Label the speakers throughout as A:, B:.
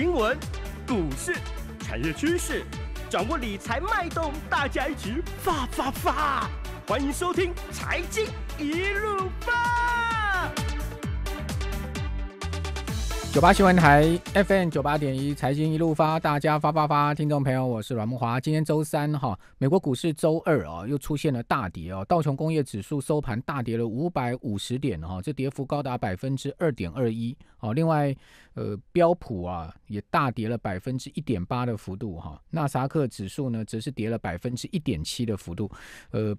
A: 新闻、股市、产业趋势，
B: 掌握理财脉动，大家一起发发发！欢迎收听《财经一路发》。
A: 九八新闻台 FM 九八点一，财经一路发，大家发发发！听众朋友，我是阮木华。今天周三哈，美国股市周二啊，又出现了大跌啊。道琼工业指数收盘大跌了五百五十点哈，这跌幅高达百分之二点二一。哦。另外呃，标普啊也大跌了百分之一点八的幅度哈。纳萨克指数呢，则是跌了百分之一点七的幅度。呃，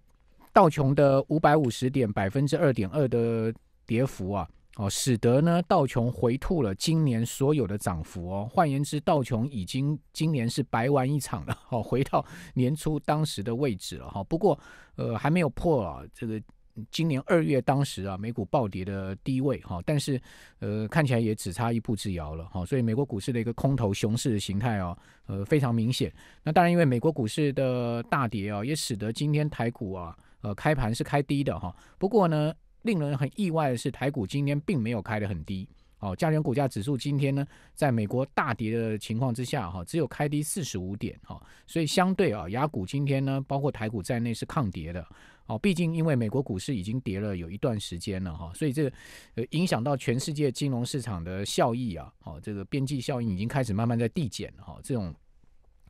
A: 道琼的五百五十点百分之二点二的跌幅啊。哦，使得呢道琼回吐了今年所有的涨幅哦。换言之，道琼已经今年是白玩一场了哦，回到年初当时的位置了哈。不过，呃，还没有破啊，这个今年二月当时啊美股暴跌的低位哈。但是，呃，看起来也只差一步之遥了哈。所以，美国股市的一个空头熊市的形态哦，呃，非常明显。那当然，因为美国股市的大跌啊，也使得今天台股啊，呃，开盘是开低的哈。不过呢。令人很意外的是，台股今天并没有开得很低。哦，加元股价指数今天呢，在美国大跌的情况之下，哈，只有开低四十五点。哈，所以相对啊，雅股今天呢，包括台股在内是抗跌的。哦，毕竟因为美国股市已经跌了有一段时间了，哈，所以这呃影响到全世界金融市场的效益啊，哦，这个边际效应已经开始慢慢在递减了。哈，这种。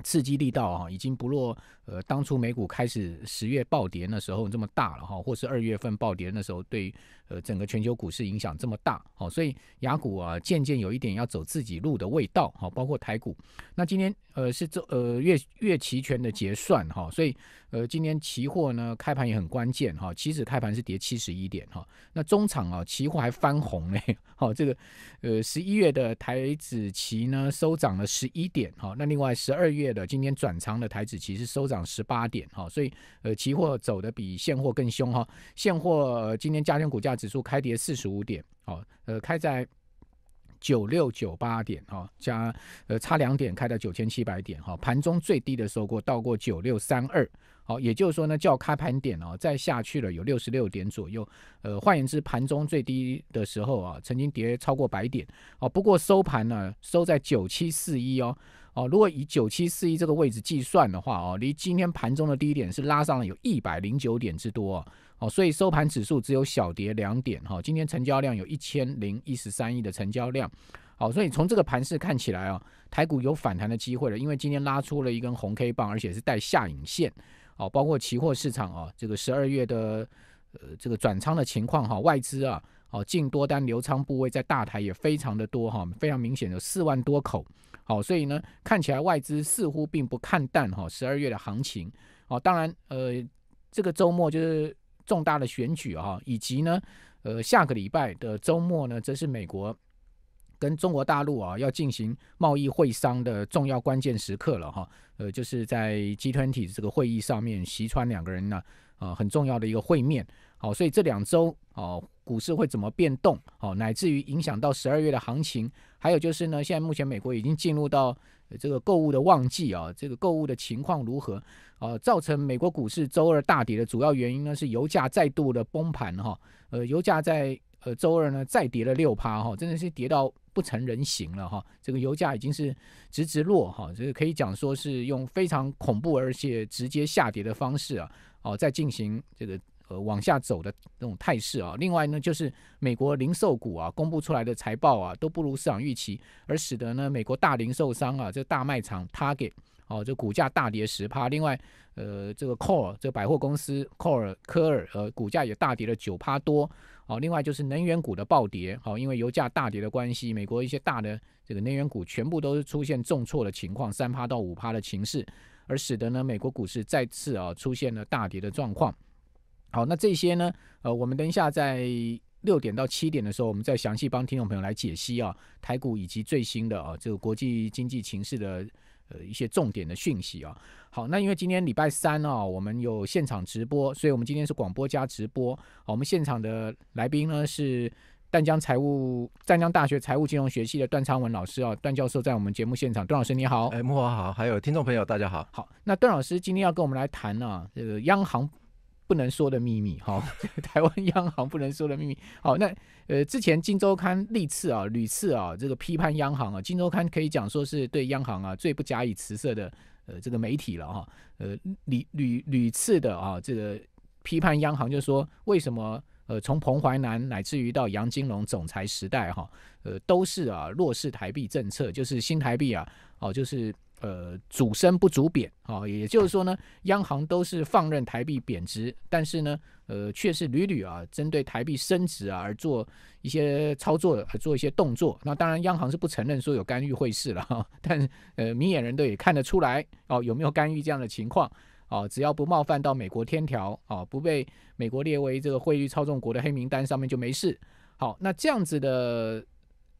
A: 刺激力道啊，已经不落呃当初美股开始十月暴跌那时候这么大了哈，或是二月份暴跌那时候对。呃，整个全球股市影响这么大，好，所以雅股啊渐渐有一点要走自己路的味道，好，包括台股。那今天呃是做呃月月期权的结算哈，所以呃今天期货呢开盘也很关键哈，期指开盘是跌七十一点哈，那中场啊期货还翻红嘞，好，这个呃十一月的台指期呢收涨了十一点，哦，那另外十二月的今天转场的台指期是收涨十八点，哦，所以呃期货走的比现货更凶哈，现货今天加权股价。指数开跌四十五点，哦，呃，开在九六九八点，哈，加呃差两点，开到九千七百点，哈，盘中最低的时候过到过九六三二，好，也就是说呢，较开盘点哦再下去了有六十六点左右，呃，换言之，盘中最低的时候啊，曾经跌超过百点，哦，不过收盘呢收在九七四一哦，哦，如果以九七四一这个位置计算的话，哦，离今天盘中的低点是拉上了有一百零九点之多。哦，所以收盘指数只有小跌两点哈。今天成交量有一千零一十三亿的成交量。好，所以从这个盘势看起来啊，台股有反弹的机会了，因为今天拉出了一根红 K 棒，而且是带下影线。好，包括期货市场啊，这个十二月的呃这个转仓的情况哈，外资啊，哦进多单流仓部位在大台也非常的多哈，非常明显的四万多口。好，所以呢，看起来外资似乎并不看淡哈十二月的行情。哦，当然呃，这个周末就是。重大的选举哈，以及呢，呃，下个礼拜的周末呢，则是美国跟中国大陆啊要进行贸易会商的重要关键时刻了哈。呃，就是在集团体这个会议上面，习川两个人呢，啊，很重要的一个会面。好，所以这两周哦，股市会怎么变动？好，乃至于影响到十二月的行情。还有就是呢，现在目前美国已经进入到。这个购物的旺季啊，这个购物的情况如何？呃，造成美国股市周二大跌的主要原因呢，是油价再度的崩盘哈。呃，油价在呃周二呢再跌了六趴哈，真的是跌到不成人形了哈。这个油价已经是直直落哈，这个可以讲说是用非常恐怖而且直接下跌的方式啊，哦，在进行这个。呃，往下走的那种态势啊。另外呢，就是美国零售股啊，公布出来的财报啊，都不如市场预期，而使得呢，美国大零售商啊，这大卖场 Target 哦，这股价大跌十趴。另外，呃，这个 c o r e 这百货公司 c o r e 科尔呃，股价也大跌了九趴多。哦，另外就是能源股的暴跌，好，因为油价大跌的关系，美国一些大的这个能源股全部都是出现重挫的情况，三趴到五趴的情势，而使得呢，美国股市再次啊，出现了大跌的状况。好，那这些呢？呃，我们等一下在六点到七点的时候，我们再详细帮听众朋友来解析啊，台股以及最新的啊这个国际经济情势的呃一些重点的讯息啊。好，那因为今天礼拜三啊，我们有现场直播，所以我们今天是广播加直播。好，我们现场的来宾呢是湛江财务湛江大学财务金融学系的段昌文老师啊，段教授在我们节目现场。段老师你好，哎，木华好，还有听众朋友大家好。好，那段老师今天要跟我们来谈啊，这个央行。不能说的秘密，哈，台湾央行不能说的秘密，好，那呃，之前《金周刊》历次啊，屡次啊，这个批判央行啊，《金周刊》可以讲说是对央行啊最不假以辞色的呃这个媒体了哈，呃，屡屡屡次的啊，这个批判央行，就说为什么呃，从彭淮南乃至于到杨金龙总裁时代哈，呃，都是啊弱势台币政策，就是新台币啊，哦，就是。呃，主升不足贬啊，也就是说呢，央行都是放任台币贬值，但是呢，呃，却是屡屡啊，针对台币升值啊而做一些操作，而做一些动作。那当然，央行是不承认说有干预汇市了哈，但呃，明眼人都也看得出来哦，有没有干预这样的情况哦，只要不冒犯到美国天条啊，不被美国列为这个汇率操纵国的黑名单上面就没事。好，那这样子的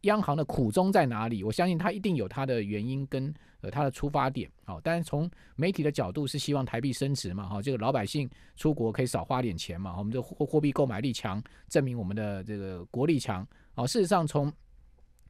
A: 央行的苦衷在哪里？我相信他一定有他的原因跟。呃，它的出发点，好，但是从媒体的角度是希望台币升值嘛，哈，这个老百姓出国可以少花点钱嘛，我们的货货币购买力强，证明我们的这个国力强，哦，事实上从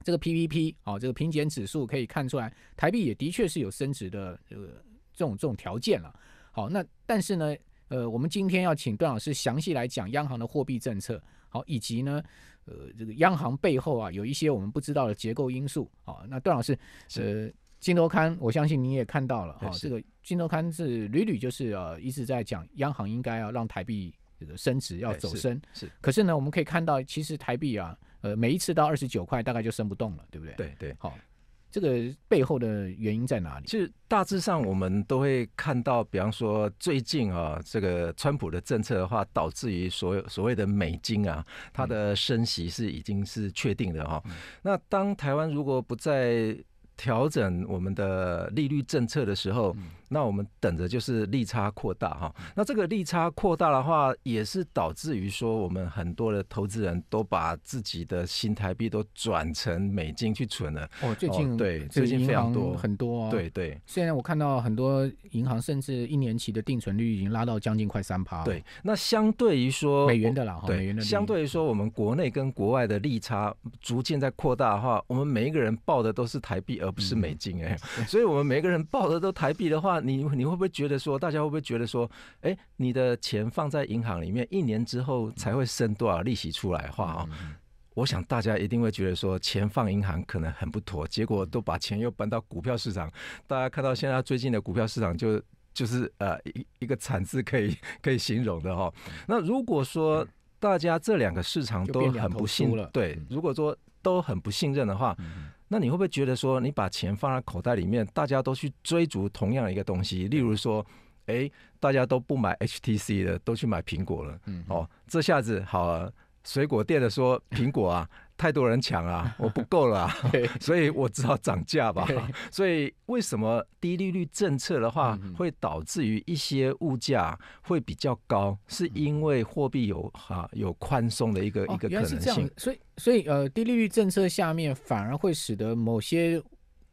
A: 这个 PVP，哦，这个平减指数可以看出来，台币也的确是有升值的这个这种这种条件了，好，那但是呢，呃，我们今天要请段老师详细来讲央行的货币政策，好，以及呢，呃，这个央行背后啊，有一些我们不知道的结构因素，好，那段老师，呃。金多刊，我相信你也看到了哈，这个金多刊是屡屡就是呃一直在讲央行应该要让台币升值，要走升。是。可是呢，我们可以看到，其实台币啊，呃，每一次到二十九块，大概就升不
B: 动了，对不对？对对。好，这个背后的原因在哪里？其实大致上我们都会看到，比方说最近啊，这个川普的政策的话，导致于所所谓的美金啊，它的升息是已经是确定的哈。那当台湾如果不在调整我们的利率政策的时候。那我们等着就是利差扩大哈。那这个利差扩大的话，也是导致于说我们很多的投资人都把自己的新台币都转成美金去存了。哦，最近对，最近非常多很多。对对。
A: 现在我看到很多
B: 银行甚至一年期的定存率已经拉到将近快三趴。对，那相对于说美元的啦，对，相对于说我们国内跟国外的利差逐渐在扩大的话，我们每一个人报的都是台币而不是美金哎，所以我们每一个人报的都台币的话。你你会不会觉得说，大家会不会觉得说，哎，你的钱放在银行里面，一年之后才会生多少利息出来？话啊，我想大家一定会觉得说，钱放银行可能很不妥，结果都把钱又搬到股票市场。大家看到现在最近的股票市场，就就是呃一一个惨字可以可以形容的哈。那如果说大家这两个市场都很不信对，如果说都很不信任的话。那你会不会觉得说，你把钱放在口袋里面，大家都去追逐同样的一个东西？例如说，哎，大家都不买 HTC 了，都去买苹果了。嗯，哦，这下子好，水果店的说苹果啊。太多人抢了，我不够了，所以我只好涨价吧。所以为什么低利率政策的话会导致于一些物价会比较高？是因为货币有哈有宽松的一个一个可能性。
A: 所以所以呃，低利率政策下面反而会使得某些。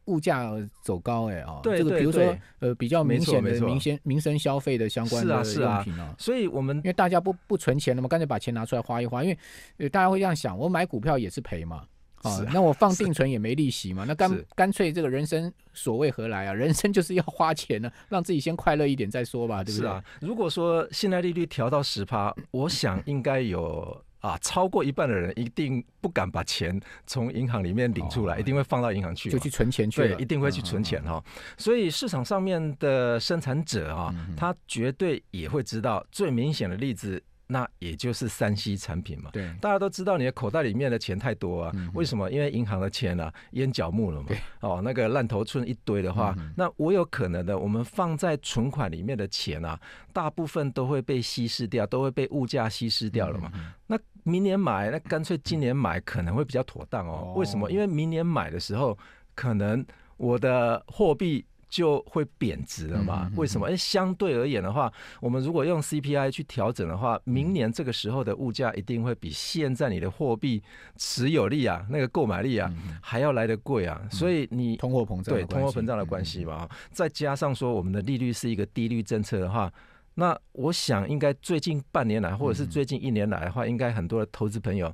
A: 物价走高哎啊，这个比如说
B: 呃比较明显的民生
A: 民生消费的相关用品啊，所以我们因为大家不不存钱了嘛，干脆把钱拿出来花一花，因为大家会这样想，我买股票也是赔嘛啊，那我放定存也没利息嘛，那干干脆这个人生所谓何来啊？人生就是要花钱呢，让自己先快乐一点再说吧，对不对？是啊，
B: 如果说现在利率调到十趴，我想应该有。啊，超过一半的人一定不敢把钱从银行里面领出来，一定会放到银行去，就去存钱去。对，一定会去存钱哈。所以市场上面的生产者啊，他绝对也会知道。最明显的例子。那也就是三息产品嘛，对，大家都知道你的口袋里面的钱太多啊，为什么？因为银行的钱啊，淹脚木了嘛，哦，那个烂头村一堆的话，那我有可能的，我们放在存款里面的钱啊，大部分都会被稀释掉，都会被物价稀释掉了嘛。那明年买，那干脆今年买可能会比较妥当哦。为什么？因为明年买的时候，可能我的货币。就会贬值了嘛？为什么？哎，相对而言的话，我们如果用 CPI 去调整的话，明年这个时候的物价一定会比现在你的货币持有力啊，那个购买力啊，还要来得贵啊。所以你通货膨胀对通货膨胀的关系嘛，再加上说我们的利率是一个低率政策的话，那我想应该最近半年来或者是最近一年来的话，应该很多的投资朋友。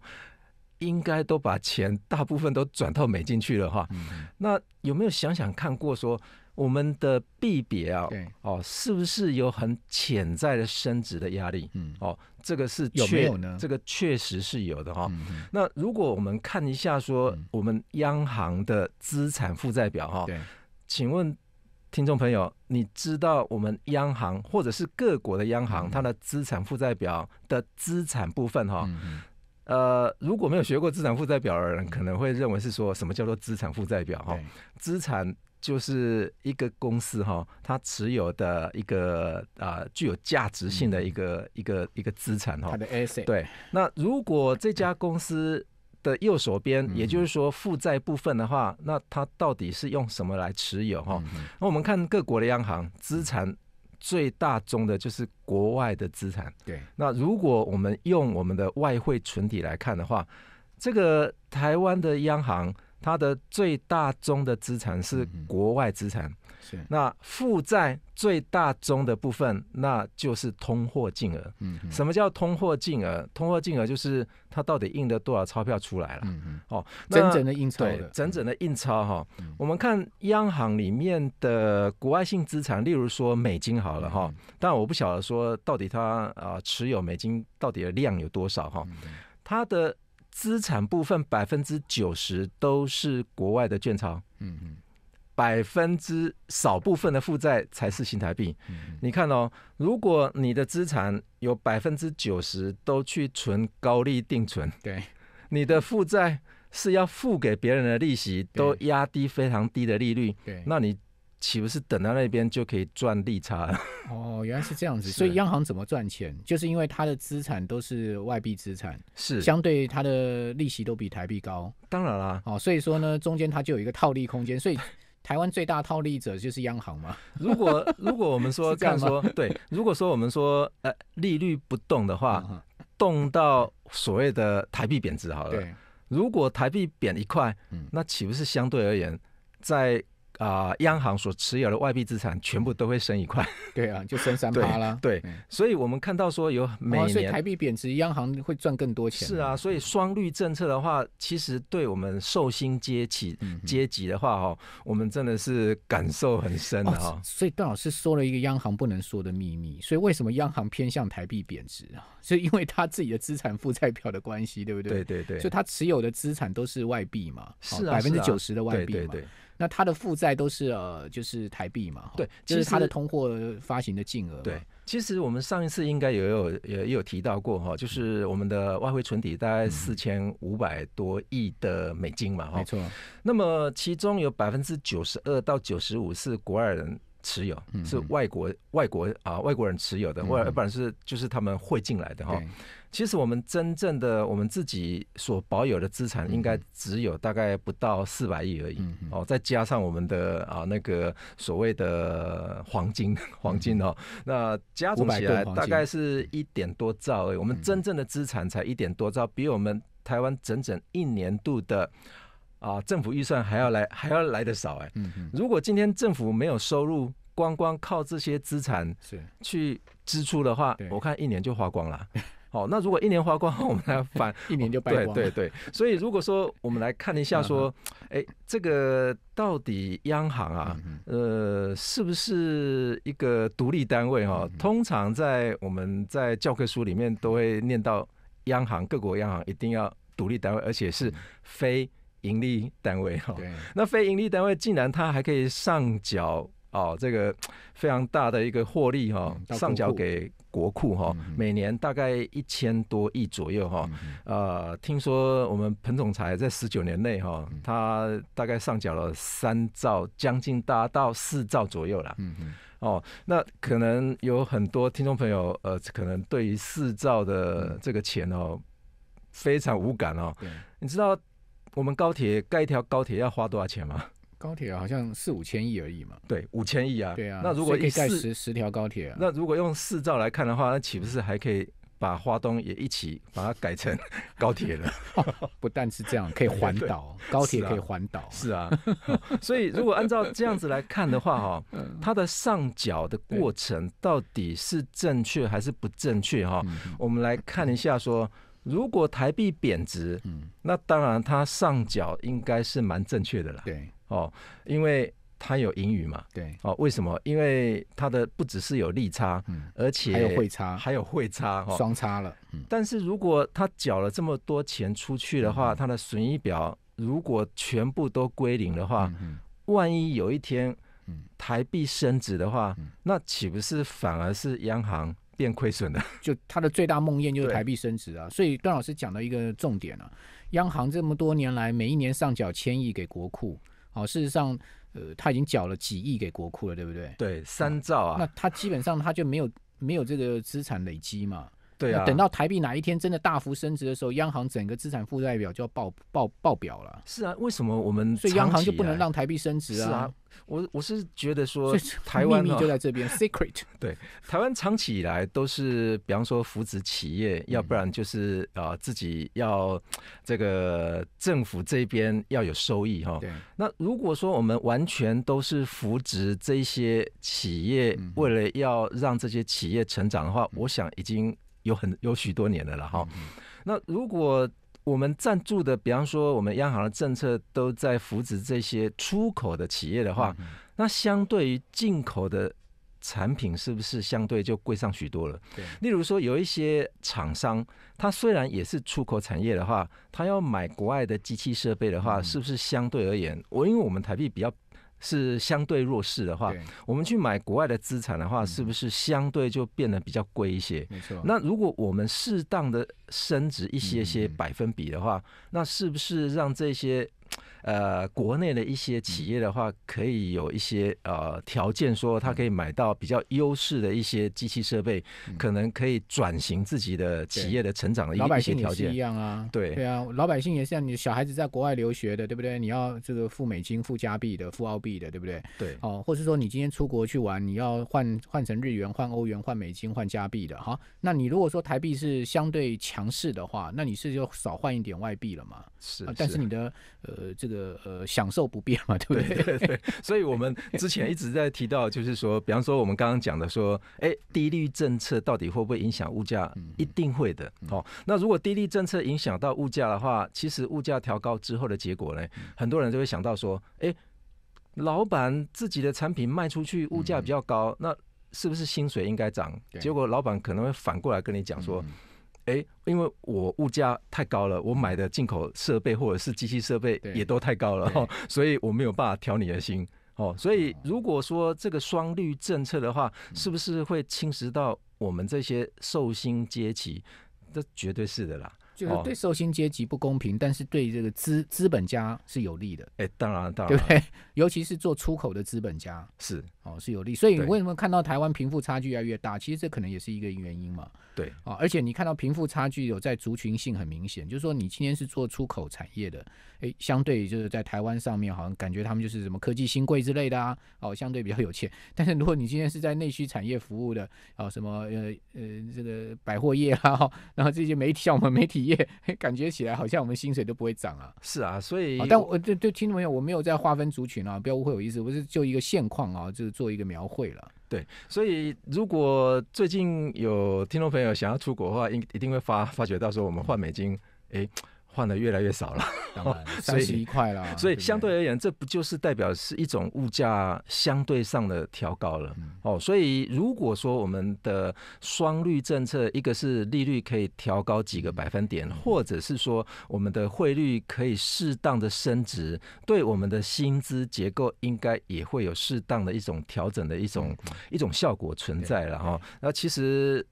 B: 应该都把钱大部分都转到美金去了哈，那有没有想想看过说我们的币别啊？哦，是不是有很潜在的升值的压力？嗯，哦，这个是有有呢？这个确实是有的哈。那如果我们看一下说我们央行的资产负债表哈，请问听众朋友，你知道我们央行或者是各国的央行它的资产负债表的资产部分哈？呃，如果没有学过资产负债表的人，可能会认为是说什么叫做资产负债表哈？资产就是一个公司哈，它持有的一个啊，具有价值性的一个一个一个资产哈。它的 AS。对，那如果这家公司的右手边，也就是说负债部分的话，那它到底是用什么来持有哈？那我们看各国的央行资产。最大宗的就是国外的资产。对，那如果我们用我们的外汇存体来看的话，这个台湾的央行它的最大宗的资产是国外资产。那负债最大宗的部分，那就是通货净额。嗯，什么叫通货净额？通货净额就是它到底印了多少钞票出来了。嗯嗯。哦，整整的印钞。对，整整的印钞哈。我们看央行里面的国外性资产，例如说美金好了哈。但我不晓得说到底它啊持有美金到底的量有多少哈。它的资产部分百分之九十都是国外的卷钞。嗯嗯。百分之少部分的负债才是新台币。嗯，你看哦，如果你的资产有百分之九十都去存高利定存，对，你的负债是要付给别人的利息，都压低非常低的利率，对，那你岂不是等到那边就可以赚利差？了？
A: 哦，原来是这样子。所以央行怎么赚钱，就是因为它的资产都是外币资产，是相对它的利息都比台币高。当然啦，哦，所以说呢，中间它就有一个套利空间，所以。台湾最大套利者就是央行吗？
B: 如果如果我们说 这样说，对，如果说我们说呃利率不动的话，动到所谓的台币贬值好了。对，如果台币贬一块，那岂不是相对而言在？啊，央行所持有的外币资产全部都会升一块，对啊，就升三趴啦。对，所以，我们看到说有每年台币
A: 贬值，央行会赚更多钱。是啊，
B: 所以双率政策的话，其实对我们寿星阶级阶级的话，哦，我们真的是感受很深的哦。所
A: 以段老师说了一个央行不能说的秘密，所以为什么央行偏向台币贬值啊？所 以因为他自己的资产负债表的关系，对不对？对对对，以他持有的资产都是外币嘛，是百分之九十的外币嘛。那它的负债都是呃，就是台币嘛，对，就是它的通
B: 货发行的净额。对，其实我们上一次应该也有也有提到过哈，就是我们的外汇存底大概四千五百多亿的美金嘛，哈，没错。那么其中有百分之九十二到九十五是国外人。持有是外国外国啊外国人持有的，外不然是就是他们汇进来的哈。其实我们真正的我们自己所保有的资产，应该只有大概不到四百亿而已哦。再加上我们的啊那个所谓的黄金黄金哦，那加总起来大概是一点多兆。而已。我们真正的资产才一点多兆，比我们台湾整整一年度的。啊，政府预算还要来，还要来的少哎。嗯嗯。如果今天政府没有收入，光光靠这些资产是去支出的话，我看一年就花光了。好，那如果一年花光，我们来反 一年就败光。对对对。所以如果说我们来看一下，说，哎，这个到底央行啊，呃，是不是一个独立单位哈？通常在我们在教科书里面都会念到，央行各国央行一定要独立单位，而且是非。盈利单位哈，那非盈利单位竟然它还可以上缴哦，这个非常大的一个获利哈，上缴给国库哈，每年大概一千多亿左右哈，呃，听说我们彭总裁在十九年内哈，他大概上缴了三兆，将近达到四兆左右了。嗯嗯，哦，那可能有很多听众朋友呃，可能对于四兆的这个钱哦，非常无感哦。对，你知道。我们高铁盖一条高铁要花多少钱吗？高铁好像四五千亿而已嘛。对，五千亿啊。对啊。那如果一盖十
A: 十条高铁，
B: 那如果用四兆来看的话，那岂不是还可以把花东也一起把它改成高铁了？不但是这样，可以环岛，高铁可以环岛。是啊。所以如果按照这样子来看的话，哈，它的上缴的过程到底是正确还是不正确？哈，我们来看一下说。如果台币贬值，嗯，那当然它上缴应该是蛮正确的啦。对，哦，因为它有盈余嘛。对，哦，为什么？因为它的不只是有利差，嗯，而且还有汇差，还有汇差，哈，双差了。嗯，但是如果它缴了这么多钱出去的话，它的损益表如果全部都归零的话，嗯，万一有一天，嗯，台币升值的话，那岂不是反而是央行？变亏损了，就他的最大梦魇就是台币升
A: 值啊，所以段老师讲的一个重点啊，央行这么多年来每一年上缴千亿给国库，好，事实上，呃，他已经缴了几亿给国库了，对不对？对，三兆啊，那他基本上他就没有没有这个资产累积嘛。对啊，等到台币哪一天真的大幅升值的时候，央行整个资产负债表就要爆爆爆表了。
B: 是啊，为什么我们所以央行就不能让台币升值啊？我我是觉得说，台湾秘密就在这边，secret。对，台湾长期以来都是比方说扶植企业，要不然就是啊自己要这个政府这边要有收益哈。对。那如果说我们完全都是扶植这些企业，为了要让这些企业成长的话，我想已经。有很有许多年的了哈，那如果我们赞助的，比方说我们央行的政策都在扶持这些出口的企业的话，那相对于进口的产品，是不是相对就贵上许多了？对，例如说有一些厂商，他虽然也是出口产业的话，他要买国外的机器设备的话，是不是相对而言，我因为我们台币比较。是相对弱势的话，我们去买国外的资产的话，是不是相对就变得比较贵一些？没错。那如果我们适当的升值一些些百分比的话，那是不是让这些？呃，国内的一些企业的话，可以有一些呃条件，说他可以买到比较优势的一些机器设备，可能可以转型自己的企业的成长的一些条件。老百姓一样啊，对对
A: 啊，老百姓也像你小孩子在国外留学的，对不对？你要这个付美金、付加币的、付澳币的，对不对？对哦，或是说你今天出国去玩，你要换换成日元、换欧元、换美金、换加币的，哈。那你如果说台币是相对强势的话，那你是就少换一点外币了嘛？是，但是你的呃这个。呃呃，
B: 享受不变嘛，对不 对？对，所以我们之前一直在提到，就是说，比方说我们刚刚讲的，说，哎，低利率政策到底会不会影响物价？一定会的。哦，那如果低利率政策影响到物价的话，其实物价调高之后的结果呢，很多人就会想到说，哎，老板自己的产品卖出去，物价比较高，那是不是薪水应该涨？结果老板可能会反过来跟你讲说。哎，因为我物价太高了，我买的进口设备或者是机器设备也都太高了，所以我没有办法调你的心哦。所以如果说这个双率政策的话，是不是会侵蚀到我们这些寿星阶级？这绝对是的啦，就是对寿星阶级不公平，但是对这个资资本家是有利的。
A: 哎，当然，当然，对不对？尤其是做出口的资本家是。哦，是有利，所以为什么看到台湾贫富差距越来越大？其实这可能也是一个原因嘛。对啊，而且你看到贫富差距有在族群性很明显，就是说你今天是做出口产业的，哎，相对就是在台湾上面好像感觉他们就是什么科技新贵之类的啊，哦，相对比较有钱。但是如果你今天是在内需产业服务的，哦，什么呃呃这个百货业啊，然后这些媒体，像我们媒体业，感觉起来好像我们薪水都不会涨啊。是啊，所以但我对对听众朋友，我没有在划分族群啊，不要误会我意思，我是就一个现况啊，就。做一个描绘了，
B: 对，所以如果最近有听众朋友想要出国的话，一一定会发发觉，到时候我们换美金，哎。换的越来越少了，三十一块了，所以相对而言，这不就是代表是一种物价相对上的调高了？哦，所以如果说我们的双率政策，一个是利率可以调高几个百分点，或者是说我们的汇率可以适当的升值，对我们的薪资结构应该也会有适当的一种调整的一种一种效果存在了哈。那其实。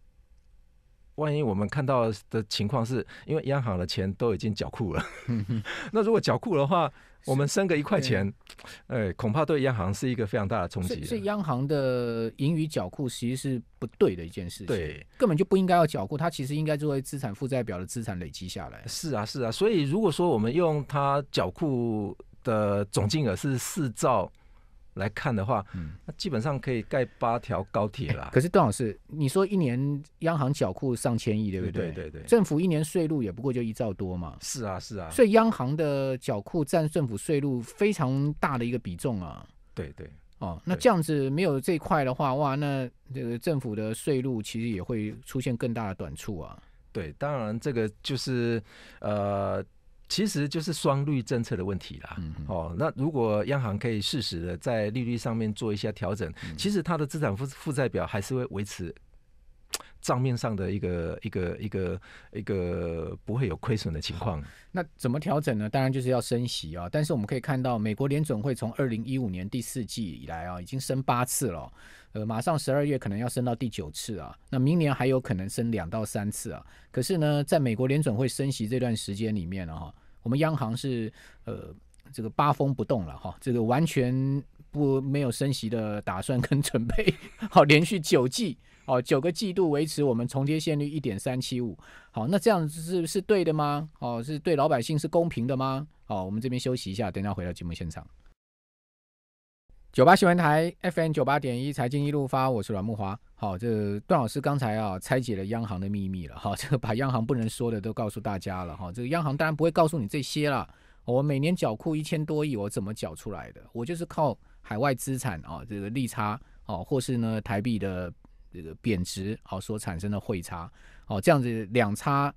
B: 万一我们看到的情况是因为央行的钱都已经缴库了，那如果缴库的话，我们升个一块钱，哎，恐怕对央行是一个非常大的冲击。所以央行的盈余缴库其实是不对的一件事情，对，
A: 根本就不应该要缴库，它其实应该作为资产负债表
B: 的资产累积下来。是啊，是啊，所以如果说我们用它缴库的总金额是四兆。来看的话，嗯，那基本上可以盖八条高铁了。可是
A: 段老师，你说一年央行缴库上千亿，对不对？对对对。政府一年税入也不过就一兆多嘛。是啊是啊。所以央行的缴库占政府税入非常大的一个比重啊。
B: 对对。哦，
A: 那这样子没有这块的话，哇，那
B: 这个政府的税入其实也会出现更大的短处啊。对，当然这个就是呃。其实就是双率政策的问题啦。哦，那如果央行可以适时的在利率上面做一下调整，其实它的资产负债表还是会维持 账面上的一个一个一个一个不会有亏损的情况。那怎么调整呢？当然就是要升息啊。但是我们可以看到，
A: 美国联准会从二零一五年第四季以来啊，已经升八次了。呃，马上十二月可能要升到第九次啊。那明年还有可能升两到三次啊。可是呢，在美国联准会升息这段时间里面呢，哈。我们央行是呃这个八风不动了哈，这个完全不没有升息的打算跟准备，好连续九季哦九个季度维持我们重贴现率一点三七五，好那这样是是对的吗？哦是对老百姓是公平的吗？哦我们这边休息一下，等下回到节目现场。九八新闻台，FM 九八点一，财经一路发，我是阮慕华。好，这段老师刚才啊，拆解了央行的秘密了哈，这个把央行不能说的都告诉大家了哈。这个央行当然不会告诉你这些了。我每年缴库一千多亿，我怎么缴出来的？我就是靠海外资产啊，这个利差哦，或是呢台币的这个贬值好所产生的汇差哦，这样子两差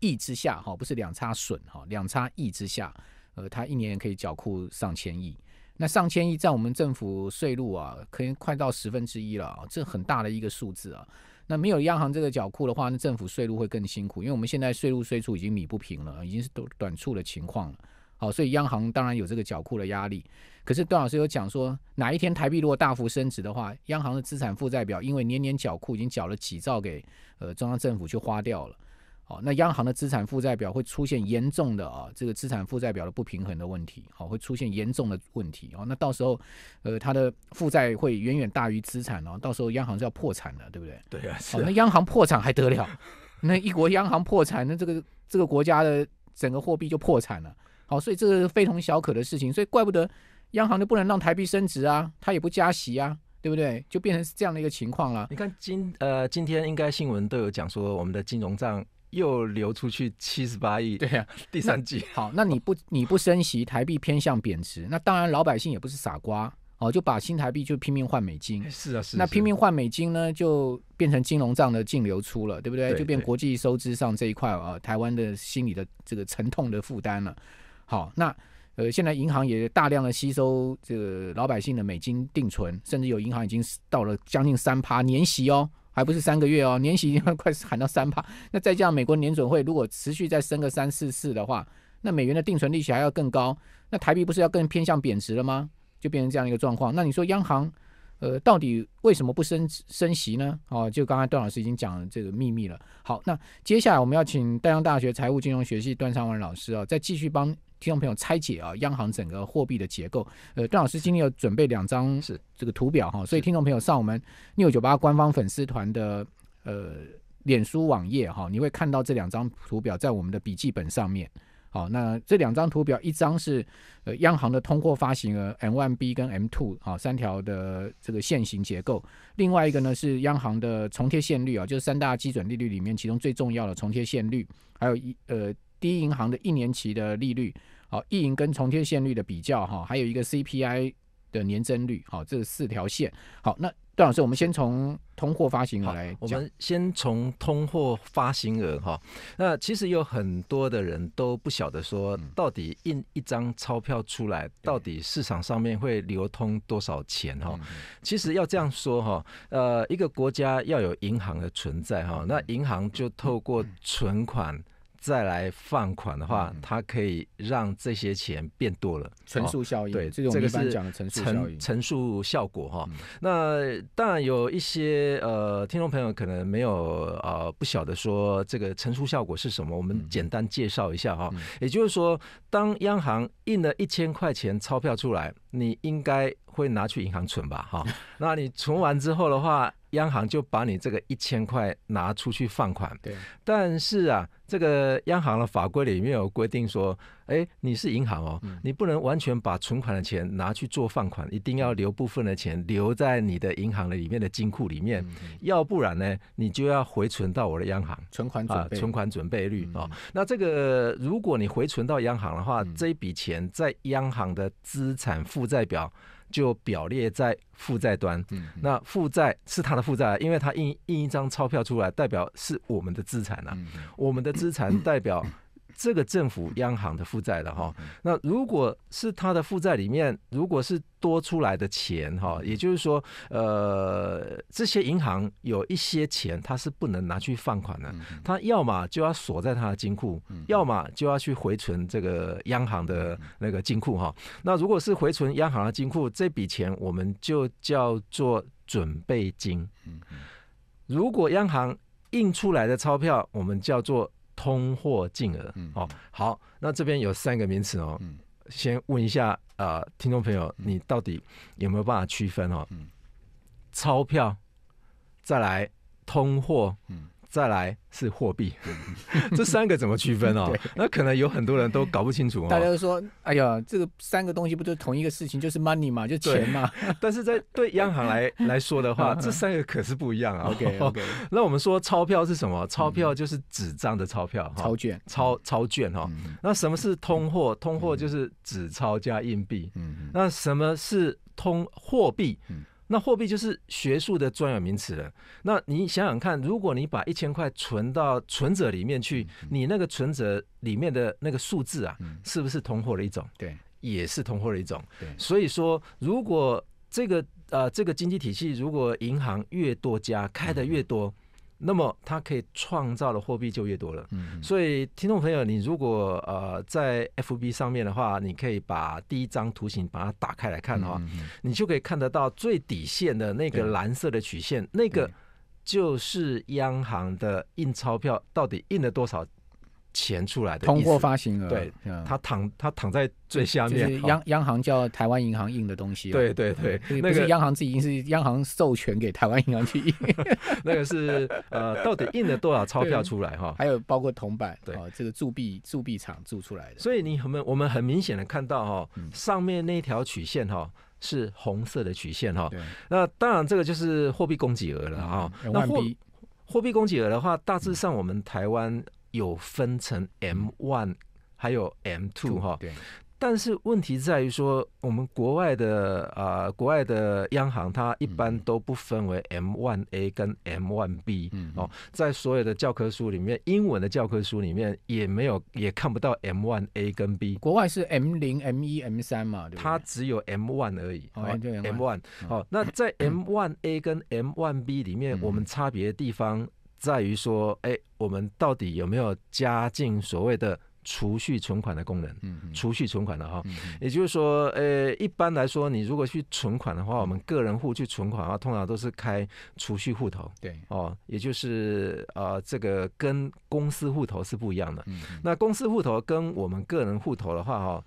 A: 益之下哈，不是两差损哈，两差益之下，呃，它一年可以缴库上千亿。那上千亿在我们政府税入啊，可能快到十分之一了啊，这很大的一个数字啊。那没有央行这个缴库的话，那政府税入会更辛苦，因为我们现在税入税出已经米不平了，已经是都短处的情况了。好，所以央行当然有这个缴库的压力。可是段老师有讲说，哪一天台币如果大幅升值的话，央行的资产负债表因为年年缴库已经缴了几兆给呃中央政府去花掉了。哦，那央行的资产负债表会出现严重的啊，这个资产负债表的不平衡的问题，好，会出现严重的问题。哦，那到时候，呃，它的负债会远远大于资产哦，到时候央行是要破产的，对不对？
B: 对啊，是。那央
A: 行破产还得了？那一国央行破产，那这个这个国家的整个货币就破产了。好，所以这个非同小可的事情，所以怪不得央行就不能让台币升值啊，它也不加息啊，对不对？就变成是这样的一个情
B: 况了。你看今呃，今天应该新闻都有讲说，我们的金融账。又流出去七十八亿，对呀，第三季。好，那你不 你不升息，台币偏向贬值，
A: 那当然老百姓也不是傻瓜，哦，就把新台币就拼命换美金。是啊是。那拼命换美金呢，就变成金融账的净流出了，对不对？就变国际收支上这一块啊，台湾的心理的这个沉痛的负担了。好，那呃现在银行也大量的吸收这个老百姓的美金定存，甚至有银行已经到了将近三趴年息哦。还不是三个月哦，年息已经 快喊到三趴。那再加上美国年准会如果持续再升个三四次的话，那美元的定存利息还要更高，那台币不是要更偏向贬值了吗？就变成这样一个状况。那你说央行，呃，到底为什么不升升息呢？哦，就刚才段老师已经讲了这个秘密了。好，那接下来我们要请淡江大学财务金融学系段昌文老师啊，再继续帮。听众朋友，拆解啊，央行整个货币的结构。呃，段老师今天有准备两张是这个图表哈，所以听众朋友上我们六九八官方粉丝团的呃脸书网页哈，你会看到这两张图表在我们的笔记本上面。好，那这两张图表，一张是呃央行的通货发行额 M one B 跟 M two 好三条的这个现行结构，另外一个呢是央行的重贴现率啊，就是三大基准利率里面其中最重要的重贴现率，还有一呃。低银行的一年期的利率，好，一银跟重贴现率的比较哈，还有一个 CPI 的年增率，好，这四条线，好，那段老师，我们先从
B: 通货发行来讲。我们先从通货发行额哈，那其实有很多的人都不晓得说，到底印一张钞票出来，到底市场上面会流通多少钱哈？其实要这样说哈，呃，一个国家要有银行的存在哈，那银行就透过存款。再来放款的话，它可以让这些钱变多了，乘数效应。对，这个是乘数效应，乘数效果哈。那当然有一些呃，听众朋友可能没有呃不晓得说这个乘数效果是什么。我们简单介绍一下哈。也就是说，当央行印了一千块钱钞票出来，你应该会拿去银行存吧？哈，那你存完之后的话。央行就把你这个一千块拿出去放款，对。但是啊，这个央行的法规里面有规定说，哎，你是银行哦，你不能完全把存款的钱拿去做放款，一定要留部分的钱留在你的银行的里面的金库里面，要不然呢，你就要回存到我的央行存款啊，存款准备率哦。那这个如果你回存到央行的话，这一笔钱在央行的资产负债表。就表列在负债端，那负债是他的负债，因为他印印一张钞票出来，代表是我们的资产呐，我们的资产代表。这个政府央行的负债了哈，那如果是他的负债里面，如果是多出来的钱哈，也就是说，呃，这些银行有一些钱他是不能拿去放款的，他要么就要锁在他的金库，要么就要去回存这个央行的那个金库哈。那如果是回存央行的金库，这笔钱我们就叫做准备金。嗯，如果央行印出来的钞票，我们叫做。通货金额哦，好，那这边有三个名词哦，先问一下啊，听众朋友，你到底有没有办法区分哦？钞票，再来通货。再来是货币，这三个怎么区分哦？那可能有很多人都搞不清楚哦。大家
A: 都说，哎呀，这个三个东西不就是
B: 同一个事情，就是 money 嘛，就钱嘛。但是在对央行来来说的话，这三个可是不一样啊。OK OK。那我们说钞票是什么？钞票就是纸张的钞票，钞券，钞钞券哈。那什么是通货？通货就是纸钞加硬币。嗯那什么是通货币？那货币就是学术的专有名词了。那你想想看，如果你把一千块存到存折里面去，你那个存折里面的那个数字啊，是不是通货的一种？对，也是通货的一种。对，所以说，如果这个呃这个经济体系，如果银行越多家开的越多。那么它可以创造的货币就越多了。嗯，所以听众朋友，你如果呃在 F B 上面的话，你可以把第一张图形把它打开来看的话，你就可以看得到最底线的那个蓝色的曲线，那个就是央行的印钞票到底印了多少。钱出来的通货发行额，对，他躺他躺在最下面，就是央央行叫
A: 台湾银行印的东西。对对对，那个央行自己印是央行授权给台湾银行去印，
B: 那个是呃，到底印了多少钞票出来哈？还有包括铜板啊，这个铸币铸币厂铸出来的。所以你很我们很明显的看到哈，上面那条曲线哈是红色的曲线哈。那当然这个就是货币供给额了哈。那货货币供给额的话，大致上我们台湾。有分成 M one，还有 M two 哈，对。但是问题在于说，我们国外的啊，国外的央行它一般都不分为 M one A 跟 M one B，哦，在所有的教科书里面，英文的教科书里面也没有，也看不到 M one A 跟 B。国外是 M 零、M 一、M 三嘛，对对？它只有 M one 而已，哦，对，M one。哦，那在 M one A 跟 M one B 里面，我们差别的地方。在于说，哎，我们到底有没有加进所谓的储蓄存款的功能？嗯储蓄存款的哈，也就是说，呃，一般来说，你如果去存款的话，我们个人户去存款的话，通常都是开储蓄户头。对哦，也就是呃，这个跟公司户头是不一样的。那公司户头跟我们个人户头的话，哈，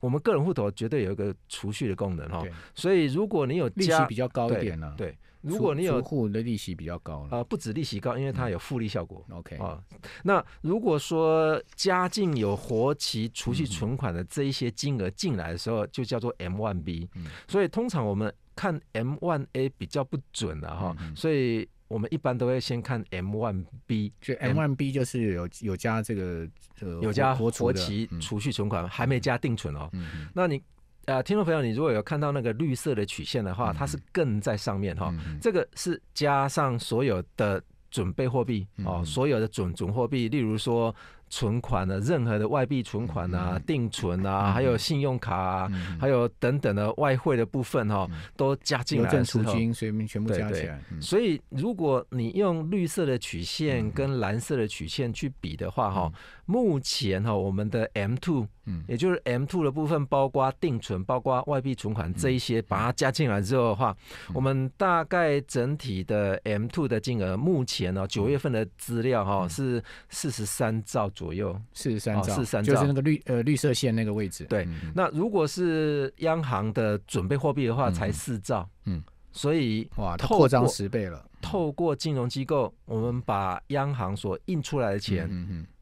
B: 我们个人户头绝对有一个储蓄的功能哈。所以，如果你有利息比较高一点呢，对。如果你有储户的利息比较高了啊，不止利息高，因为它有复利效果。OK 啊，那如果说家境有活期储蓄存款的这一些金额进来的时候，就叫做 m one b 所以通常我们看 m one a 比较不准的哈，所以我们一般都会先看 m one b 就 m one b 就是有有加这个呃有加活期储蓄存款，还没加定存哦。嗯。那你。呃，听众朋友，你如果有看到那个绿色的曲线的话，它是更在上面哈，这个是加上所有的准备货币哦，所有的准总货币，例如说。存款的任何的外币存款啊，定存啊，还有信用卡，啊、还有等等的外汇的部分哈，都加进来，平均所以全部加起来。所以如果你用绿色的曲线跟蓝色的曲线去比的话哈，目前哈我们的 M two，嗯，也就是 M two 的部分包括定存、包括外币存款这一些，把它加进来之后的话，我们大概整体的 M two 的金额目前呢九月份的资料哈是四十三兆。左右四十三兆，四十三兆，就是那
A: 个绿呃绿色线那个位置。对，
B: 那如果是央行的准备货币的话，才四兆。嗯，所以哇，扩张十倍了。透过金融机构，我们把央行所印出来的钱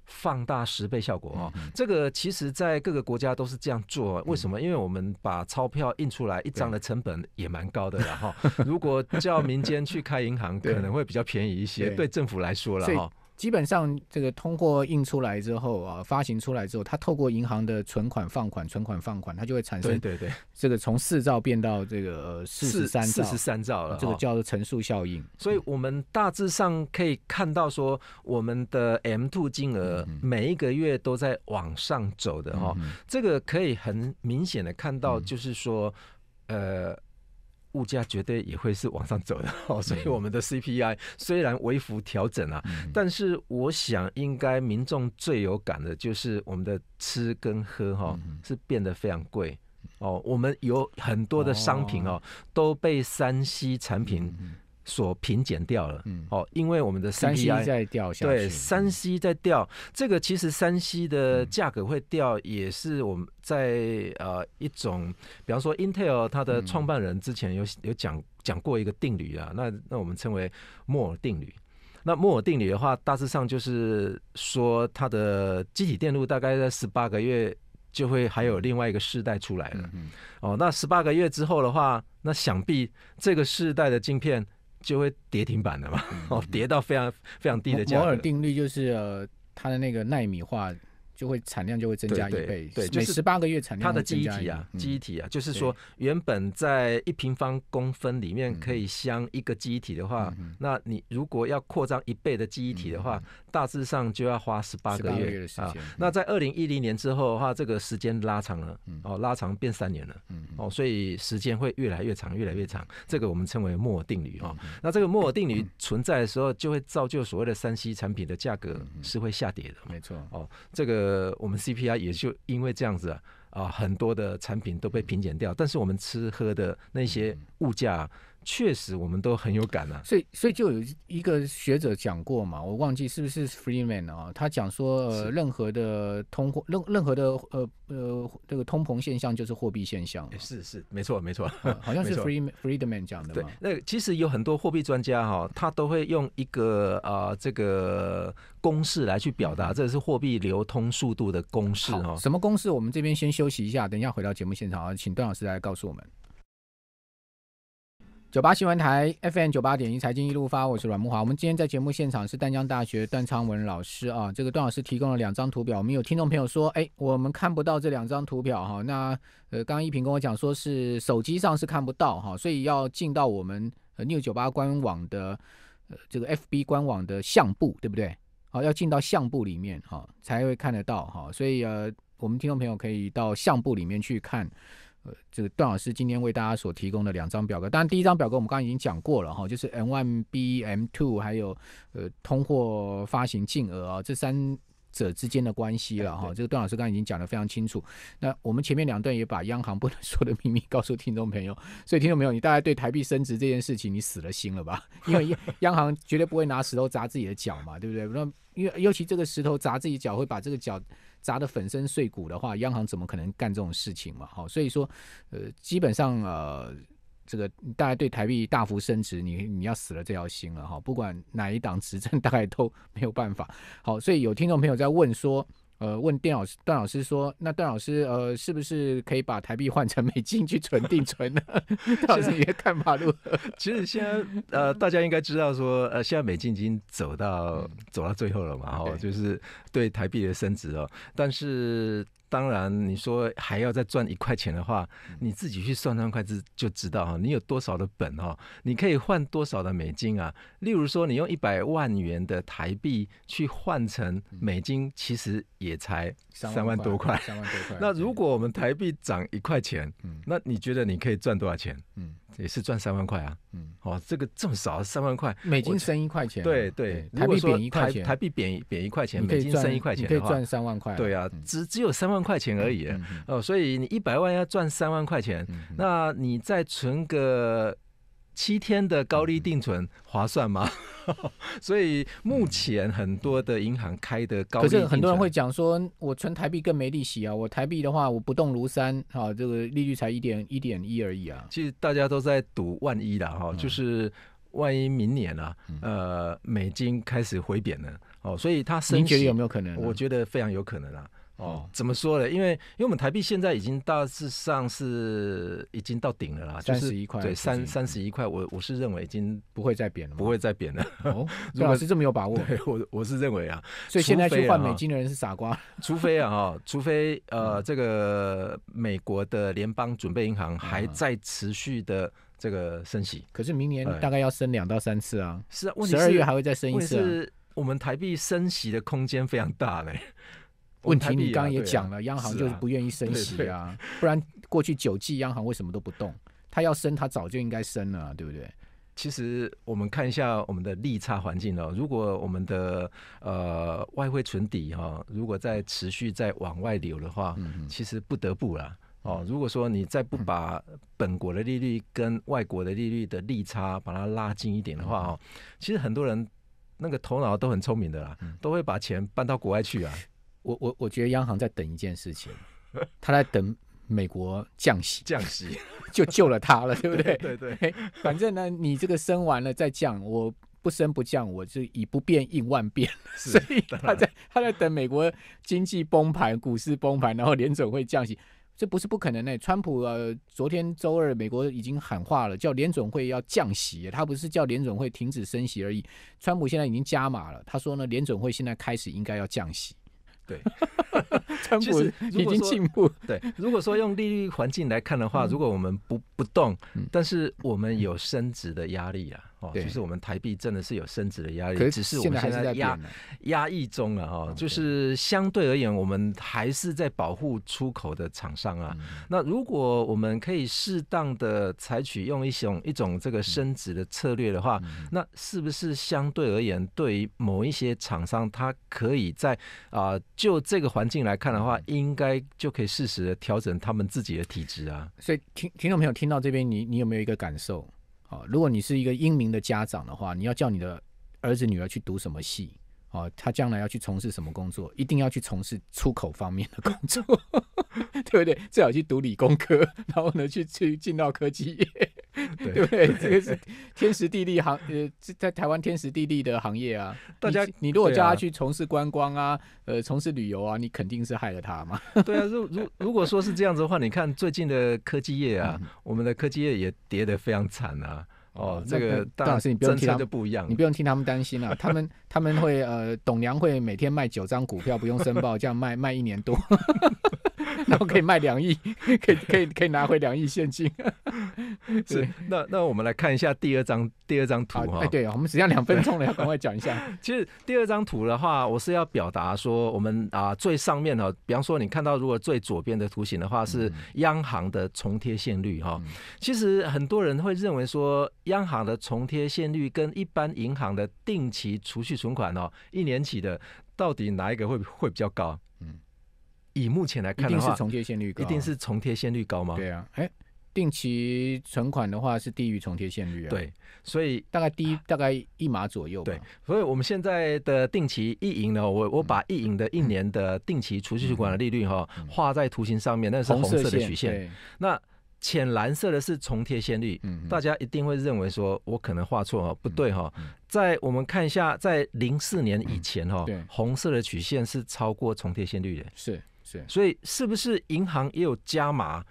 B: 放大十倍效果哦，这个其实在各个国家都是这样做。为什么？因为我们把钞票印出来一张的成本也蛮高的了哈。如果叫民间去开银行，可能会比较便宜一些。对政府来说了哈。
A: 基本上，这个通货印出来之后啊，发行出来之后，它透过银行的存款放款、存款放款，它就会产生对对对，这个从
B: 四兆变到这个四十三四十三兆了，这个叫做乘数效应。所以，我们大致上可以看到说，我们的 M two 金额每一个月都在往上走的哈，这个可以很明显的看到，就是说，呃。物价绝对也会是往上走的，所以我们的 CPI 虽然微幅调整啊，但是我想应该民众最有感的就是我们的吃跟喝哈是变得非常贵哦，我们有很多的商品哦都被山西产品。所平减掉了，嗯，哦，因为我们的三 C 在掉，下对，三 C 在掉，这个其实三 C 的价格会掉，也是我们在呃一种，比方说 Intel 它的创办人之前有有讲讲过一个定律啊，那那我们称为摩尔定律，那摩尔定律的话，大致上就是说它的机体电路大概在十八个月就会还有另外一个世代出来了，哦，那十八个月之后的话，那想必这个世代的晶片。就会跌停板的嘛，哦，跌到非常非常低的价格。摩尔定
A: 律就是呃，它的那个纳米化。就会产量就会增加一倍，对，就是十八个月产量它的记忆体啊，记忆体啊，就是说
B: 原本在一平方公分里面可以镶一个记忆体的话，那你如果要扩张一倍的记忆体的话，大致上就要花十八个月啊。那在二零一零年之后的话，这个时间拉长了，哦，拉长变三年了，哦，所以时间会越来越长，越来越长。这个我们称为摩尔定律哦。那这个摩尔定律存在的时候，就会造就所谓的三 C 产品的价格是会下跌的，没错，哦，这个。呃，我们 CPI 也就因为这样子啊，很多的产品都被平减掉，但是我们吃喝的那些物价。确实，我们都很有感啊。所以，所以就有一个学者讲过嘛，我忘记是不是 f r e e m a n 啊？他讲说，
A: 任何的通货，任任何的呃呃，这个通膨现象就是货币现象。是是，没错 没错，好像是 f r e e m a n f r e e d m a n 讲的嘛。
B: 那其实有很多货币专家哈，他都会用一个啊这个公式来去表达，这是货币流通速度的公式哈。什么公式？我们这边先休息一下，等一下回到节目现场啊，请段老
A: 师来告诉我们。九八新闻台 FM 九八点一财经一路发，我是阮慕华。我们今天在节目现场是丹江大学段昌文老师啊，这个段老师提供了两张图表。我们有听众朋友说，哎，我们看不到这两张图表哈。那呃，刚刚一平跟我讲说是手机上是看不到哈，所以要进到我们 New 九八官网的呃这个 FB 官网的相簿，对不对？好，要进到相簿里面哈才会看得到哈。所以呃，我们听众朋友可以到相簿里面去看。这个段老师今天为大家所提供的两张表格，当然第一张表格我们刚刚已经讲过了哈，就是 M o n e B、m two 还有呃通货发行净额啊，这三者之间的关系了哈。这个段老师刚刚已经讲得非常清楚。那我们前面两段也把央行不能说的秘密告诉听众朋友，所以听众朋友，你大概对台币升值这件事情你死了心了吧？因为央行绝对不会拿石头砸自己的脚嘛，对不对？那因为尤其这个石头砸自己脚会把这个脚。砸的粉身碎骨的话，央行怎么可能干这种事情嘛？好，所以说，呃，基本上呃，这个大家对台币大幅升值，你你要死了这条心了哈。不管哪一党执政，大概都没有办法。好，所以有听众朋友在问说。呃，问店老师，段老师说，那段老师，呃，是不是可以把台币换成美金去存定存呢？段老
B: 师的看如何？其实现在，呃，大家应该知道说，呃，现在美金已经走到走到最后了嘛，哦，就是对台币的升值哦，但是。当然，你说还要再赚一块钱的话，你自己去算算块子就知道哈，你有多少的本哦，你可以换多少的美金啊？例如说，你用一百万元的台币去换成美金，其实也才三万多块。三万多块。那如果我们台币涨一块钱，那你觉得你可以赚多少钱？嗯。也是赚三万块啊，嗯，哦，这个这么少三万块，美金升一块钱，对对，台币贬一块，台币贬贬一块钱，美金升一块钱的话，可以赚三万块，对啊，只只有三万块钱而已，哦，所以你一百万要赚三万块钱，那你再存个。七天的高利定存划算吗？所以目前很多的银行开的高，可是很多人会
A: 讲说，我存台币更没利息啊！我台币的话，我不动如山啊，这个利率才一点
B: 一点一而已啊。其实大家都在赌万一啦，哈，就是万一明年啊，呃，美金开始回贬了哦，所以它升得有没有可能？我觉得非常有可能啊。哦，怎么说呢？因为因为我们台币现在已经大致上是已经到顶了啦，三十一块，对，三三十一块，我我是认为已经不会再贬了，不会再贬了。哦，如果是这么有把握，我我是认为啊，所以现在去换美金的人是傻瓜。除非啊哈，除非呃，这个美国的联邦准备银行还在持续的这个升息，可是明年大概要升两到三次啊。是啊，问题十二月还会再升一次。我们台币升息的空间非常大嘞。问题你刚刚也讲了，央行就是不愿意升息啊，
A: 不然过去九
B: 季央行为什么都不动？他要升，他早就应该升了，对不对？其实我们看一下我们的利差环境哦，如果我们的呃外汇存底哈，如果在持续在往外流的话，其实不得不了哦。如果说你再不把本国的利率跟外国的利率的利差把它拉近一点的话，哦，其实很多人那个头脑都很聪明的啦，都会把钱搬到国外去啊。我我我觉得央行在等一件事情，他在等美国降息，降
A: 息就救了他了，对不对？对对，反正呢，你这个升完了再降，我不升不降，我就以不变应万变。所以他在他在等美国经济崩盘，股市崩盘，然后联总会降息，这不是不可能的。川普呃，昨天周二，美国已经喊话了，叫联总会要降息，他不是叫联总会停止升息而已。川普现在已经加码了，他说呢，联总会现在开始应该要降息。
B: 对，其实已经进步。对，如果说用利率环境来看的话，如果我们不不动，但是我们有升值的压力啊。就是我们台币真的是有升值的压力，只是我们现在压压抑中了哈。就是相对而言，我们还是在保护出口的厂商啊。那如果我们可以适当的采取用一种一种这个升值的策略的话，那是不是相对而言，对于某一些厂商，他可以在啊，就这个环境来看的话，应该就可以适时的调整他们自己的体质啊。所以
A: 听听众朋友听到这边，你你有没有一个感受？如果你是一个英明的家长的话，你要叫你的儿子女儿去读什么系，哦，他将来要去从事什么工作？一定要去从事出口方面的工作，对不对？最好去读理工科，然后呢，去去进到科技业，对不对？这个是天时地利行，呃，在台湾天时地利的行业啊。大家，你如果叫他去从事观光啊，呃，从事旅游
B: 啊，你肯定是害了他嘛。对啊，如如如果说是这样子的话，你看最近的科技业啊，我们的科技业也跌得非常惨啊。哦，这个邓老师，你不用听不一样，
A: 你不用听他们担心了，他们 他们会呃，董娘会每天卖九张股票，不用申报，这样卖卖一年多，然 后可以卖两亿，可以可以可以拿回两亿现金。
B: 是，那那我们来看一下第二张第二张图哈。哎，对，我们只剩两分钟了，赶快讲一下。其实第二张图的话，我是要表达说，我们啊最上面哈，比方说你看到如果最左边的图形的话是央行的重贴现率哈。其实很多人会认为说，央行的重贴现率跟一般银行的定期储蓄存款哦，一年起的到底哪一个会会比较高？嗯，以目前来看的话，一定是重贴现率，高，一定是重贴现率高吗？对啊，哎。定期存款的话是低于重贴现率啊，对，所以大概低大概一码左右。对，所以我们现在的定期一引呢，我我把一引的一年的定期储蓄管款的利率哈画在图形上面，那是红色的曲线。那浅蓝色的是重贴现率，嗯、大家一定会认为说我可能画错哈，不对哈。在我们看一下，在零四年以前哈，红色的曲线是超过重贴现率的，是是，所以是不是银行也有加码？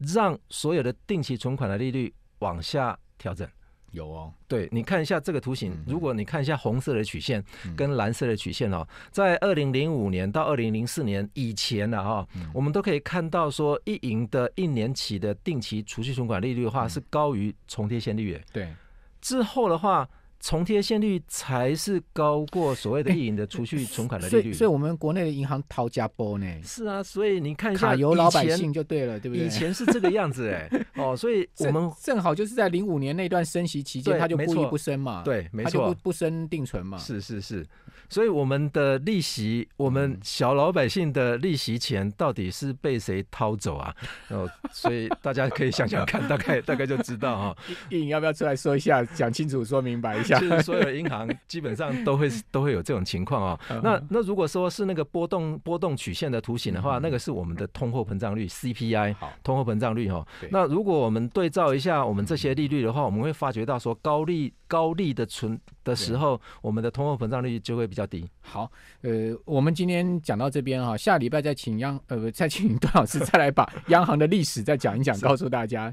B: 让所有的定期存款的利率往下调整。有哦，对，你看一下这个图形，如果你看一下红色的曲线跟蓝色的曲线哦，在二零零五年到二零零四年以前的哈，我们都可以看到说，一营的一年期的定期储蓄存款利率的话是高于重贴现率的。对，之后的话。重贴现率才是高过所谓的银行的储蓄存款的利率，所以，所以
A: 我们国内的银行掏加波呢？是
B: 啊，所以你看一下，卡老百姓就对了，对不对？以前是这个样子哎，
A: 哦，所以我们正好就是在零五年那段升息期间，他就故意不升嘛，对，没错，不
B: 不升定存嘛，是是是，所以我们的利息，我们小老百姓的利息钱到底是被谁掏走啊？哦，所以大家可以想想看，大概大概就知道哦。电 影要不要出来说一下，讲清楚，说明白一下？就是所有银行基本上都会都会有这种情况啊。那那如果说是那个波动波动曲线的图形的话，那个是我们的通货膨胀率 CPI，通货膨胀率哈。那如果我们对照一下我们这些利率的话，我们会发觉到说高利高利的存的时候，我们的通货膨胀率就会比较低。好，呃，我们今天讲到这
A: 边哈，下礼拜再请央呃再请段老师再来把央行的历史再讲一讲，告诉大家。